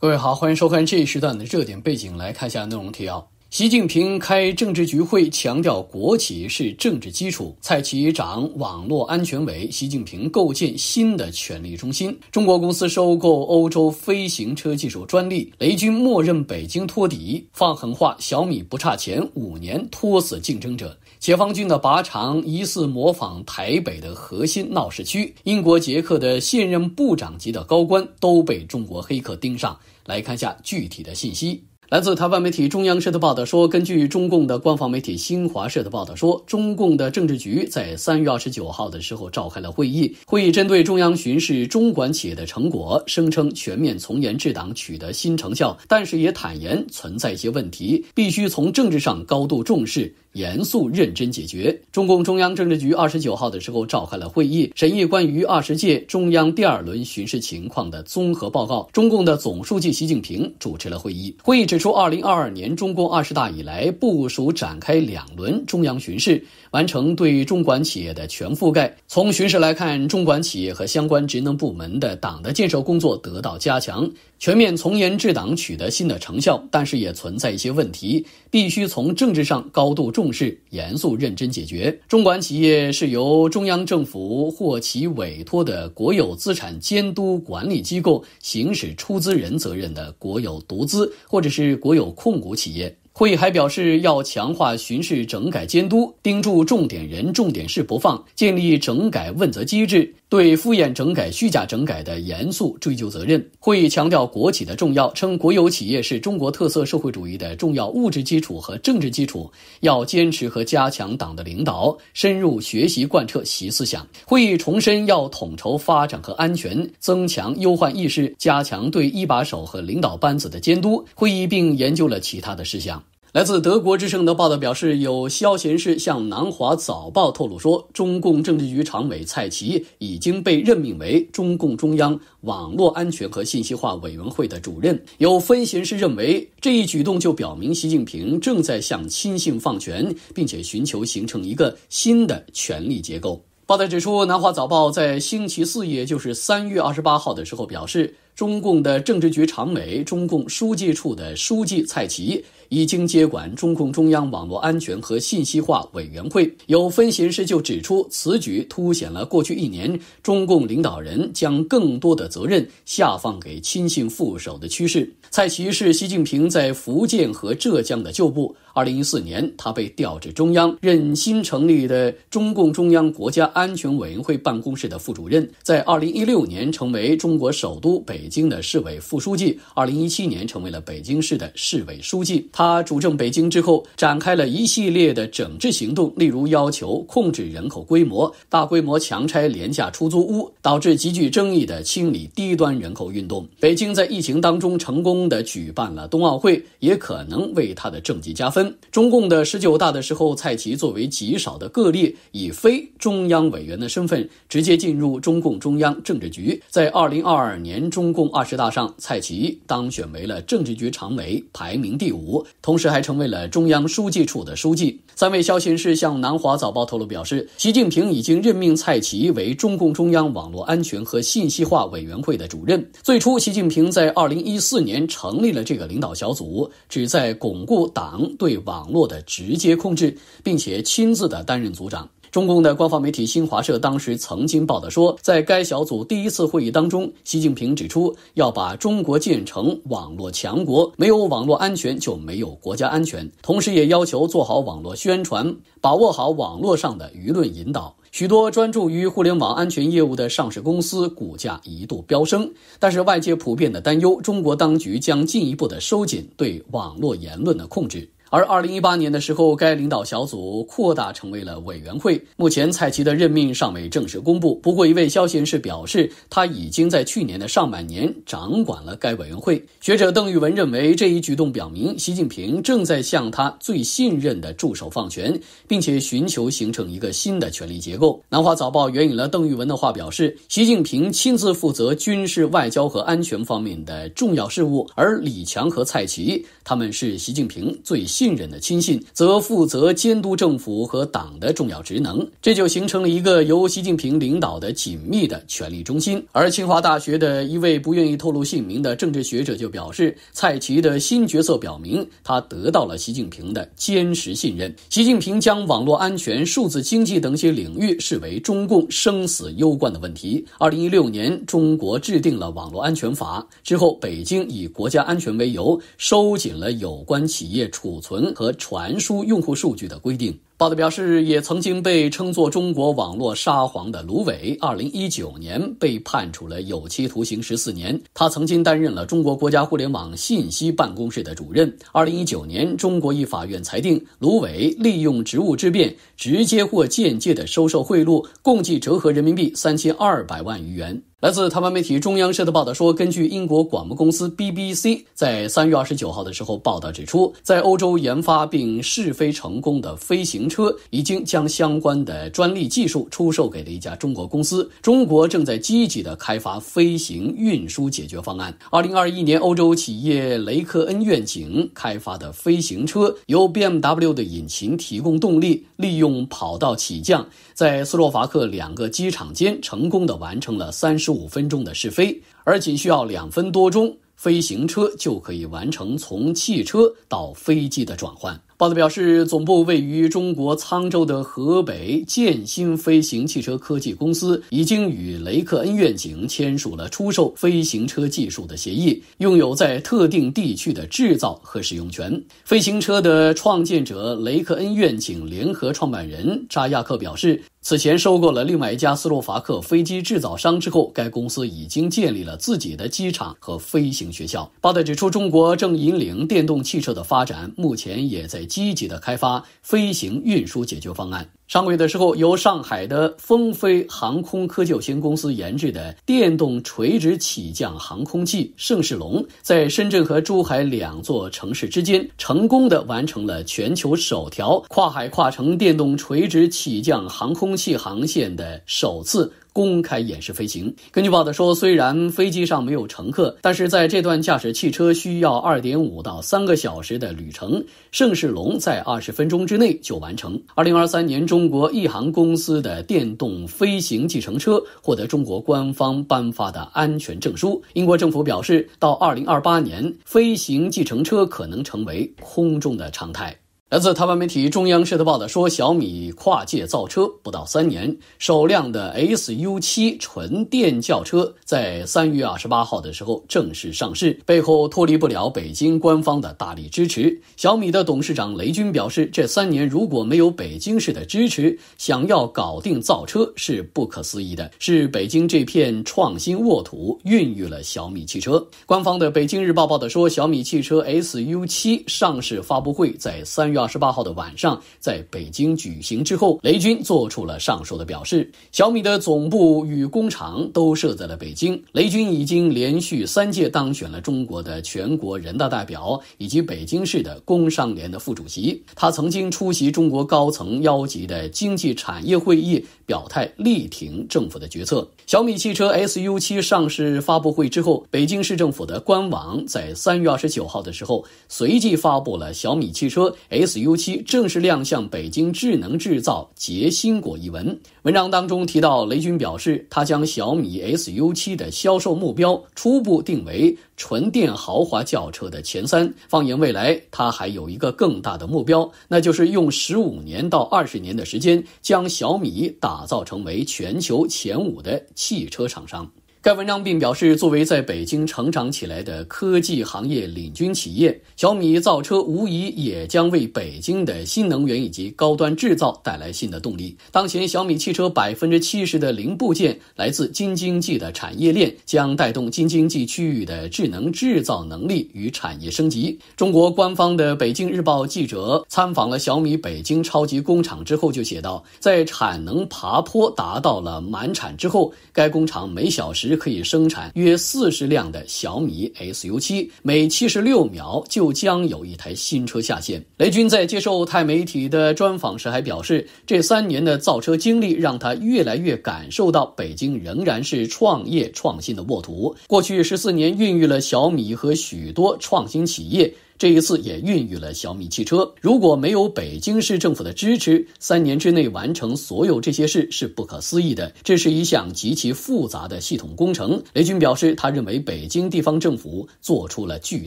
各位好，欢迎收看这一时段的热点背景，来看一下内容提要。习近平开政治局会强调国企是政治基础，蔡奇长网络安全委。习近平构建新的权力中心。中国公司收购欧洲飞行车技术专利。雷军默认北京托底，放狠话小米不差钱，五年拖死竞争者。解放军的靶场疑似模仿台北的核心闹市区。英国捷克的现任部长级的高官都被中国黑客盯上。来看一下具体的信息，来自台湾媒体中央社的报道说，根据中共的官方媒体新华社的报道说，中共的政治局在三月二十九号的时候召开了会议，会议针对中央巡视中管企业的成果，声称全面从严治党取得新成效，但是也坦言存在一些问题，必须从政治上高度重视。严肃认真解决。中共中央政治局二十九号的时候召开了会议，审议关于二十届中央第二轮巡视情况的综合报告。中共的总书记习近平主持了会议。会议指出，二零二二年中共二十大以来，部署展开两轮中央巡视，完成对中管企业的全覆盖。从巡视来看，中管企业和相关职能部门的党的建设工作得到加强。全面从严治党取得新的成效，但是也存在一些问题，必须从政治上高度重视，严肃认真解决。中管企业是由中央政府或其委托的国有资产监督管理机构行使出资人责任的国有独资或者是国有控股企业。会议还表示要强化巡视整改监督，盯住重点人、重点事不放，建立整改问责机制，对敷衍整改、虚假整改的严肃追究责任。会议强调国企的重要，称国有企业是中国特色社会主义的重要物质基础和政治基础，要坚持和加强党的领导，深入学习贯彻习思想。会议重申要统筹发展和安全，增强忧患意识，加强对一把手和领导班子的监督。会议并研究了其他的事项。来自德国之声的报道表示，有消息人士向《南华早报》透露说，中共政治局常委蔡奇已经被任命为中共中央网络安全和信息化委员会的主任。有分析人士认为，这一举动就表明习近平正在向亲信放权，并且寻求形成一个新的权力结构。报道指出，《南华早报》在星期四，也就是三月二十八号的时候表示。中共的政治局常委、中共书记处的书记蔡奇已经接管中共中央网络安全和信息化委员会。有分析师就指出，此举凸显了过去一年中共领导人将更多的责任下放给亲信副手的趋势。蔡奇是习近平在福建和浙江的旧部。二零一四年，他被调至中央，任新成立的中共中央国家安全委员会办公室的副主任。在二零一六年，成为中国首都北。京的市委副书记，二零一七年成为了北京市的市委书记。他主政北京之后，展开了一系列的整治行动，例如要求控制人口规模、大规模强拆廉价出租屋，导致极具争议的清理低端人口运动。北京在疫情当中成功的举办了冬奥会，也可能为他的政绩加分。中共的十九大的时候，蔡奇作为极少的个例，以非中央委员的身份直接进入中共中央政治局。在二零二二年中。共二十大上，蔡奇当选为了政治局常委，排名第五，同时还成为了中央书记处的书记。三位消息人士向南华早报透露表示，习近平已经任命蔡奇为中共中央网络安全和信息化委员会的主任。最初，习近平在二零一四年成立了这个领导小组，旨在巩固党对网络的直接控制，并且亲自的担任组长。中共的官方媒体新华社当时曾经报道说，在该小组第一次会议当中，习近平指出要把中国建成网络强国，没有网络安全就没有国家安全。同时，也要求做好网络宣传，把握好网络上的舆论引导。许多专注于互联网安全业务的上市公司股价一度飙升，但是外界普遍的担忧，中国当局将进一步的收紧对网络言论的控制。而二零一八年的时候，该领导小组扩大成为了委员会。目前蔡奇的任命尚未正式公布，不过一位消息人士表示，他已经在去年的上半年掌管了该委员会。学者邓玉文认为，这一举动表明习近平正在向他最信任的助手放权，并且寻求形成一个新的权力结构。南华早报援引了邓玉文的话表示，习近平亲自负责军事、外交和安全方面的重要事务，而李强和蔡奇。他们是习近平最信任的亲信，则负责监督政府和党的重要职能，这就形成了一个由习近平领导的紧密的权力中心。而清华大学的一位不愿意透露姓名的政治学者就表示，蔡奇的新角色表明他得到了习近平的坚实信任。习近平将网络安全、数字经济等些领域视为中共生死攸关的问题。二零一六年，中国制定了网络安全法之后，北京以国家安全为由收紧。了有关企业储存和传输用户数据的规定。报道表示，也曾经被称作中国网络沙皇的卢伟，二零一九年被判处了有期徒刑十四年。他曾经担任了中国国家互联网信息办公室的主任。二零一九年，中国一法院裁定，卢伟利用职务之便，直接或间接的收受贿赂，共计折合人民币三千二百万余元。来自台湾媒体中央社的报道说，根据英国广播公司 BBC 在三月二十九号的时候报道指出，在欧洲研发并试飞成功的飞行车，已经将相关的专利技术出售给了一家中国公司。中国正在积极的开发飞行运输解决方案。二零二一年，欧洲企业雷克恩愿景开发的飞行车，由 BMW 的引擎提供动力，利用跑道起降，在斯洛伐克两个机场间成功的完成了三十。十五分钟的试飞，而仅需要两分多钟，飞行车就可以完成从汽车到飞机的转换。报道表示，总部位于中国沧州的河北建新飞行汽车科技公司已经与雷克恩愿景签署了出售飞行车技术的协议，拥有在特定地区的制造和使用权。飞行车的创建者雷克恩愿景联合创办人扎亚克表示。此前收购了另外一家斯洛伐克飞机制造商之后，该公司已经建立了自己的机场和飞行学校。巴道指出，中国正引领电动汽车的发展，目前也在积极的开发飞行运输解决方案。上个月的时候，由上海的丰飞航空科技有限公司研制的电动垂直起降航空器“盛世龙”在深圳和珠海两座城市之间，成功的完成了全球首条跨海跨城电动垂直起降航空器航线的首次。公开演示飞行。根据报道说，虽然飞机上没有乘客，但是在这段驾驶汽车需要二点五到三个小时的旅程，盛世龙在二十分钟之内就完成。二零二三年，中国一航公司的电动飞行计程车获得中国官方颁发的安全证书。英国政府表示，到二零二八年，飞行计程车可能成为空中的常态。来自台湾媒体中央社的报道说，小米跨界造车不到三年，首辆的 S U 七纯电轿车在三月二十八号的时候正式上市，背后脱离不了北京官方的大力支持。小米的董事长雷军表示，这三年如果没有北京市的支持，想要搞定造车是不可思议的。是北京这片创新沃土孕育了小米汽车。官方的《北京日报》报道说，小米汽车 S U 七上市发布会在三月。二十八号的晚上，在北京举行之后，雷军做出了上述的表示。小米的总部与工厂都设在了北京。雷军已经连续三届当选了中国的全国人大代表，以及北京市的工商联的副主席。他曾经出席中国高层邀集的经济产业会议。表态力挺政府的决策。小米汽车 SU 七上市发布会之后，北京市政府的官网在三月二十九号的时候，随即发布了小米汽车 SU 七正式亮相北京智能制造结新果一文。文章当中提到，雷军表示，他将小米 SU 七的销售目标初步定为。纯电豪华轿车的前三。放眼未来，它还有一个更大的目标，那就是用十五年到二十年的时间，将小米打造成为全球前五的汽车厂商。该文章并表示，作为在北京成长起来的科技行业领军企业，小米造车无疑也将为北京的新能源以及高端制造带来新的动力。当前，小米汽车百分之七十的零部件来自京津冀的产业链，将带动京津冀区域的智能制造能力与产业升级。中国官方的《北京日报》记者参访了小米北京超级工厂之后，就写道：在产能爬坡达到了满产之后，该工厂每小时。只可以生产约四十辆的小米 SU7，每七十六秒就将有一台新车下线。雷军在接受泰媒体的专访时还表示，这三年的造车经历让他越来越感受到北京仍然是创业创新的沃土，过去十四年孕育了小米和许多创新企业。这一次也孕育了小米汽车。如果没有北京市政府的支持，三年之内完成所有这些事是不可思议的。这是一项极其复杂的系统工程。雷军表示，他认为北京地方政府做出了巨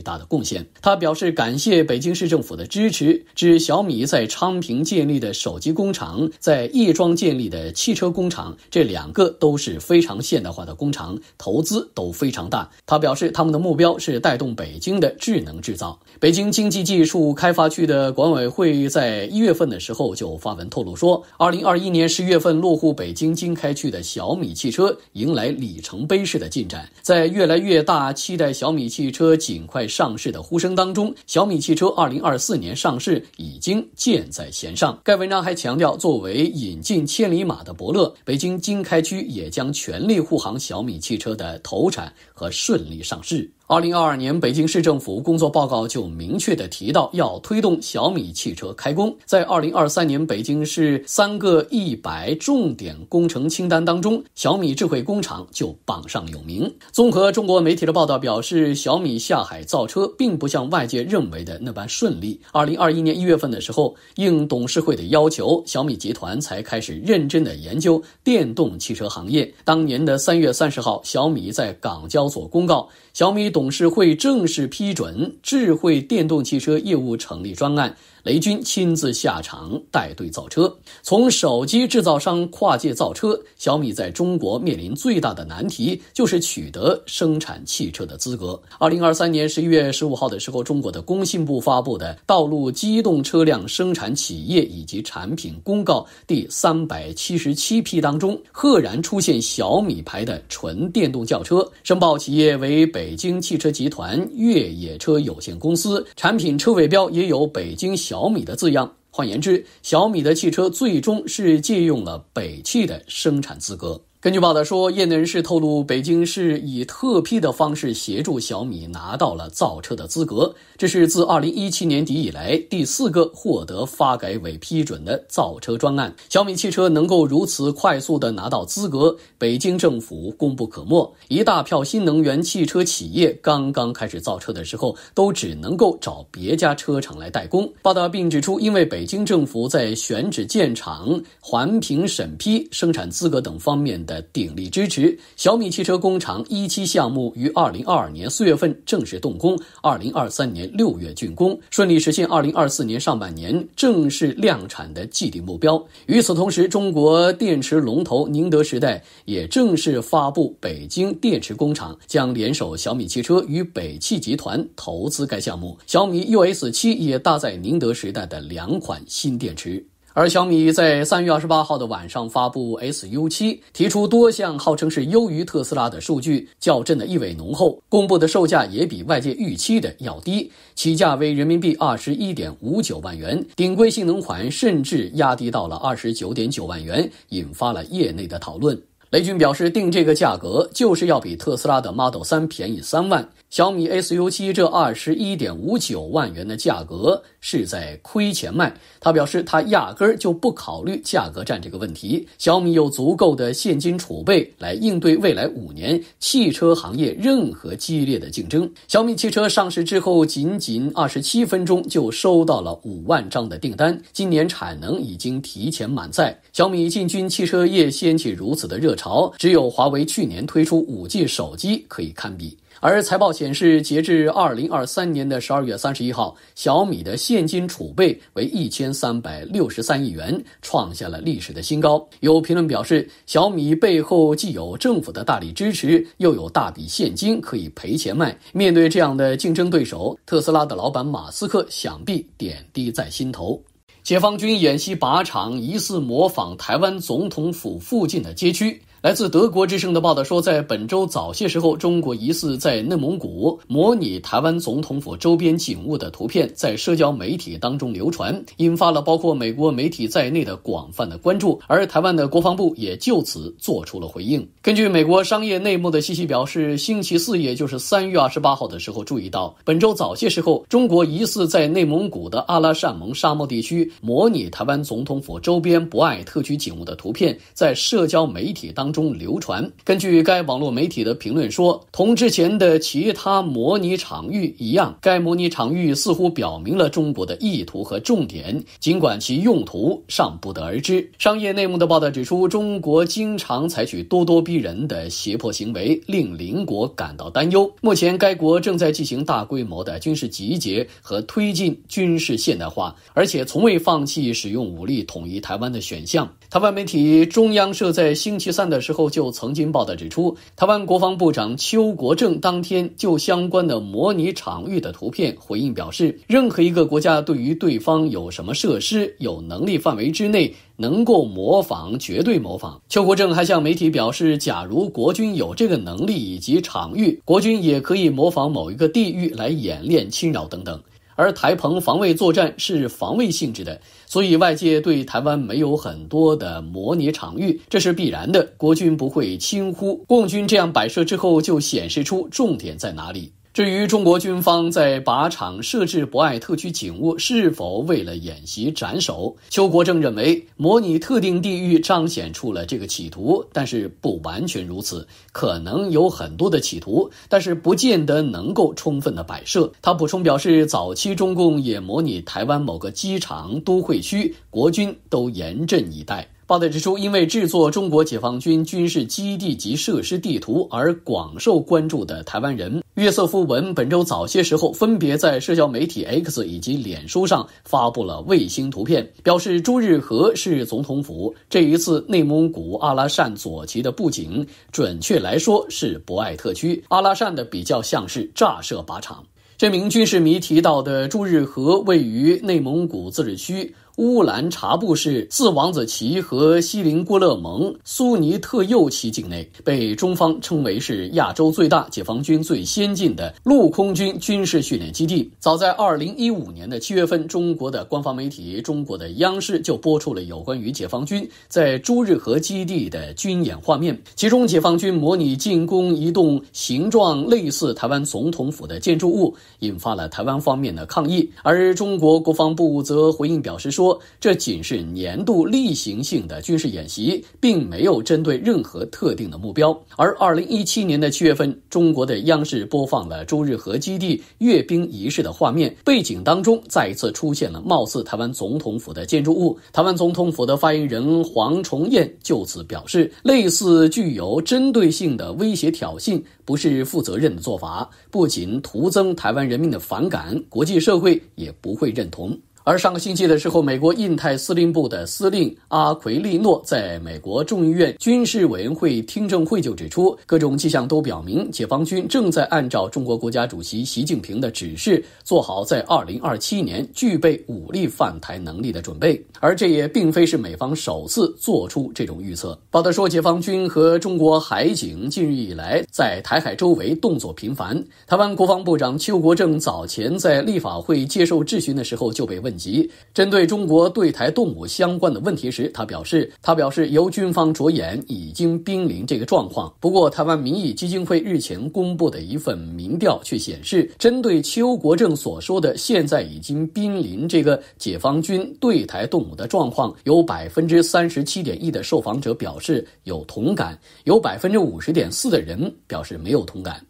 大的贡献。他表示感谢北京市政府的支持，指小米在昌平建立的手机工厂，在亦庄建立的汽车工厂，这两个都是非常现代化的工厂，投资都非常大。他表示，他们的目标是带动北京的智能制造。北京经济技术开发区的管委会在一月份的时候就发文透露说，二零二一年十月份落户北京经开区的小米汽车迎来里程碑式的进展。在越来越大期待小米汽车尽快上市的呼声当中，小米汽车二零二四年上市已经箭在弦上。该文章还强调，作为引进千里马的伯乐，北京经开区也将全力护航小米汽车的投产和顺利上市。二零二二年，北京市政府工作报告就明确的提到要推动小米汽车开工。在二零二三年，北京市三个一百重点工程清单当中，小米智慧工厂就榜上有名。综合中国媒体的报道表示，小米下海造车并不像外界认为的那般顺利。二零二一年一月份的时候，应董事会的要求，小米集团才开始认真的研究电动汽车行业。当年的三月三十号，小米在港交所公告，小米董。董事会正式批准智慧电动汽车业务成立专案。雷军亲自下场带队造车，从手机制造商跨界造车，小米在中国面临最大的难题就是取得生产汽车的资格。二零二三年十一月十五号的时候，中国的工信部发布的《道路机动车辆生产企业以及产品公告》第三百七十七批当中，赫然出现小米牌的纯电动轿车，申报企业为北京汽车集团越野车有限公司，产品车尾标也有北京小。小米的字样，换言之，小米的汽车最终是借用了北汽的生产资格。根据报道说，业内人士透露，北京市以特批的方式协助小米拿到了造车的资格，这是自2017年底以来第四个获得发改委批准的造车专案。小米汽车能够如此快速的拿到资格，北京政府功不可没。一大票新能源汽车企业刚刚开始造车的时候，都只能够找别家车厂来代工。报道并指出，因为北京政府在选址建厂、环评审批、生产资格等方面的。的鼎力支持小米汽车工厂一期项目于二零二二年四月份正式动工，二零二三年六月竣工，顺利实现二零二四年上半年正式量产的既定目标。与此同时，中国电池龙头宁德时代也正式发布北京电池工厂，将联手小米汽车与北汽集团投资该项目。小米 U S 七也搭载宁德时代的两款新电池。而小米在三月二十八号的晚上发布 SU7，提出多项号称是优于特斯拉的数据，较真的意味浓厚。公布的售价也比外界预期的要低，起价为人民币二十一点五九万元，顶规性能款甚至压低到了二十九点九万元，引发了业内的讨论。雷军表示，定这个价格就是要比特斯拉的 Model 3便宜三万。小米 SU7 这二十一点五九万元的价格是在亏钱卖。他表示，他压根儿就不考虑价格战这个问题。小米有足够的现金储备来应对未来五年汽车行业任何激烈的竞争。小米汽车上市之后，仅仅二十七分钟就收到了五万张的订单。今年产能已经提前满载。小米进军汽车业掀起如此的热潮，只有华为去年推出 5G 手机可以堪比。而财报显示，截至二零二三年的十二月三十一号，小米的现金储备为一千三百六十三亿元，创下了历史的新高。有评论表示，小米背后既有政府的大力支持，又有大笔现金可以赔钱卖。面对这样的竞争对手，特斯拉的老板马斯克想必点滴在心头。解放军演习靶场疑似模仿台湾总统府附近的街区。来自德国之声的报道说，在本周早些时候，中国疑似在内蒙古模拟台湾总统府周边景物的图片在社交媒体当中流传，引发了包括美国媒体在内的广泛的关注。而台湾的国防部也就此做出了回应。根据美国商业内幕的信息表示，星期四也就是三月二十八号的时候，注意到本周早些时候，中国疑似在内蒙古的阿拉善盟沙漠地区模拟台湾总统府周边博爱特区景物的图片在社交媒体当。中流传。根据该网络媒体的评论说，同之前的其他模拟场域一样，该模拟场域似乎表明了中国的意图和重点，尽管其用途尚不得而知。商业内幕的报道指出，中国经常采取咄咄逼人的胁迫行为，令邻国感到担忧。目前，该国正在进行大规模的军事集结和推进军事现代化，而且从未放弃使用武力统一台湾的选项。台湾媒体中央社在星期三的。时候就曾经报道指出，台湾国防部长邱国正当天就相关的模拟场域的图片回应表示，任何一个国家对于对方有什么设施，有能力范围之内能够模仿，绝对模仿。邱国正还向媒体表示，假如国军有这个能力以及场域，国军也可以模仿某一个地域来演练侵扰等等。而台澎防卫作战是防卫性质的，所以外界对台湾没有很多的模拟场域，这是必然的。国军不会轻忽，共军这样摆设之后，就显示出重点在哪里。至于中国军方在靶场设置博爱特区警务，是否为了演习斩首，邱国正认为模拟特定地域彰显出了这个企图，但是不完全如此，可能有很多的企图，但是不见得能够充分的摆设。他补充表示，早期中共也模拟台湾某个机场都会区，国军都严阵以待。报道指出，因为制作中国解放军军事基地及设施地图而广受关注的台湾人约瑟夫文，本周早些时候分别在社交媒体 X 以及脸书上发布了卫星图片，表示朱日和是总统府。这一次，内蒙古阿拉善左旗的布景，准确来说是博爱特区阿拉善的，比较像是炸射靶场。这名军事迷提到的朱日和位于内蒙古自治区。乌兰察布市四王子旗和锡林郭勒盟苏尼特右旗境内，被中方称为是亚洲最大、解放军最先进的陆空军军事训练基地。早在二零一五年的七月份，中国的官方媒体、中国的央视就播出了有关于解放军在朱日和基地的军演画面，其中解放军模拟进攻一栋形状类似台湾总统府的建筑物，引发了台湾方面的抗议，而中国国防部则回应表示说。说这仅是年度例行性的军事演习，并没有针对任何特定的目标。而二零一七年的七月份，中国的央视播放了朱日和基地阅兵仪式的画面，背景当中再一次出现了貌似台湾总统府的建筑物。台湾总统府的发言人黄崇彦就此表示，类似具有针对性的威胁挑衅不是负责任的做法，不仅徒增台湾人民的反感，国际社会也不会认同。而上个星期的时候，美国印太司令部的司令阿奎利诺在美国众议院军事委员会听证会就指出，各种迹象都表明，解放军正在按照中国国家主席习近平的指示，做好在二零二七年具备武力犯台能力的准备。而这也并非是美方首次做出这种预测。报道说，解放军和中国海警近日以来在台海周围动作频繁。台湾国防部长邱国正早前在立法会接受质询的时候就被问。及针对中国对台动武相关的问题时，他表示，他表示由军方着眼已经濒临这个状况。不过，台湾民意基金会日前公布的一份民调却显示，针对邱国正所说的现在已经濒临这个解放军对台动武的状况，有百分之三十七点一的受访者表示有同感，有百分之五十点四的人表示没有同感。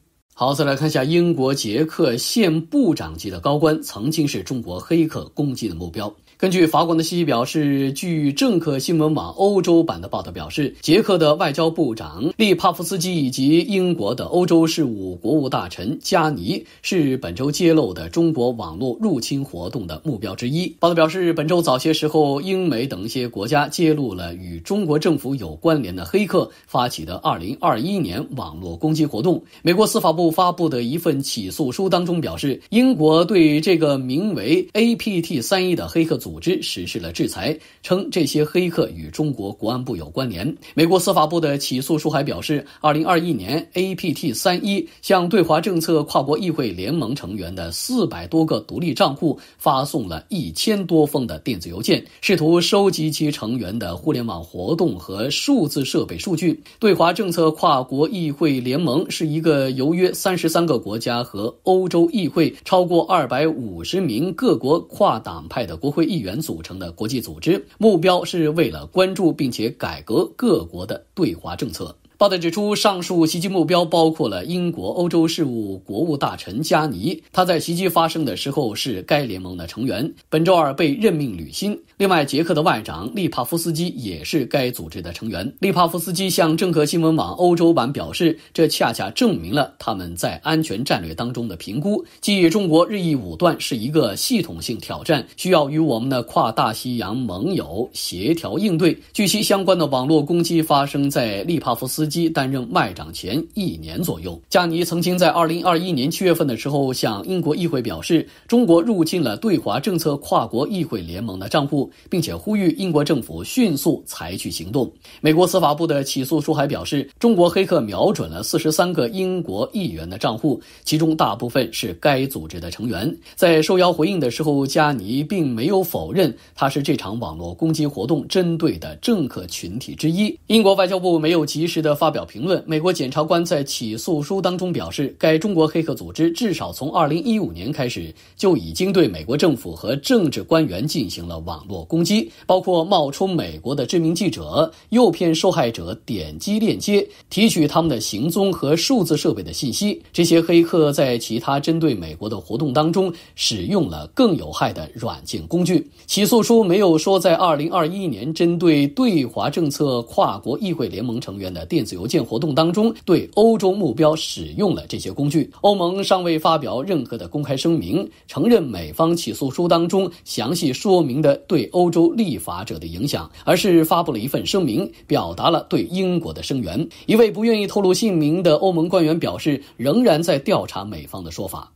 好，再来看一下，英国捷克现部长级的高官，曾经是中国黑客攻击的目标。根据法国的信息表示，据政客新闻网欧洲版的报道表示，捷克的外交部长利帕夫斯基以及英国的欧洲事务国务大臣加尼是本周揭露的中国网络入侵活动的目标之一。报道表示，本周早些时候，英美等一些国家揭露了与中国政府有关联的黑客发起的2021年网络攻击活动。美国司法部发布的一份起诉书当中表示，英国对这个名为 APT 三一的黑客组。组织实施了制裁，称这些黑客与中国国安部有关联。美国司法部的起诉书还表示，二零二一年 APT 三一向对华政策跨国议会联盟成员的四百多个独立账户发送了一千多封的电子邮件，试图收集其成员的互联网活动和数字设备数据。对华政策跨国议会联盟是一个由约三十三个国家和欧洲议会超过二百五十名各国跨党派的国会议。员组成的国际组织，目标是为了关注并且改革各国的对华政策。报道指出，上述袭击目标包括了英国欧洲事务国务大臣加尼，他在袭击发生的时候是该联盟的成员，本周二被任命履新。另外，捷克的外长利帕夫斯基也是该组织的成员。利帕夫斯基向政客新闻网欧洲版表示，这恰恰证明了他们在安全战略当中的评估，即中国日益武断是一个系统性挑战，需要与我们的跨大西洋盟友协调应对。据悉，相关的网络攻击发生在利帕夫斯。担任外长前一年左右，加尼曾经在二零二一年七月份的时候向英国议会表示，中国入侵了对华政策跨国议会联盟的账户，并且呼吁英国政府迅速采取行动。美国司法部的起诉书还表示，中国黑客瞄准了四十三个英国议员的账户，其中大部分是该组织的成员。在受邀回应的时候，加尼并没有否认他是这场网络攻击活动针对的政客群体之一。英国外交部没有及时的。发表评论，美国检察官在起诉书当中表示，该中国黑客组织至少从2015年开始就已经对美国政府和政治官员进行了网络攻击，包括冒充美国的知名记者，诱骗受害者点击链接，提取他们的行踪和数字设备的信息。这些黑客在其他针对美国的活动当中使用了更有害的软件工具。起诉书没有说，在2021年针对对华政策跨国议会联盟成员的电。电子邮件活动当中，对欧洲目标使用了这些工具。欧盟尚未发表任何的公开声明，承认美方起诉书当中详细说明的对欧洲立法者的影响，而是发布了一份声明，表达了对英国的声援。一位不愿意透露姓名的欧盟官员表示，仍然在调查美方的说法。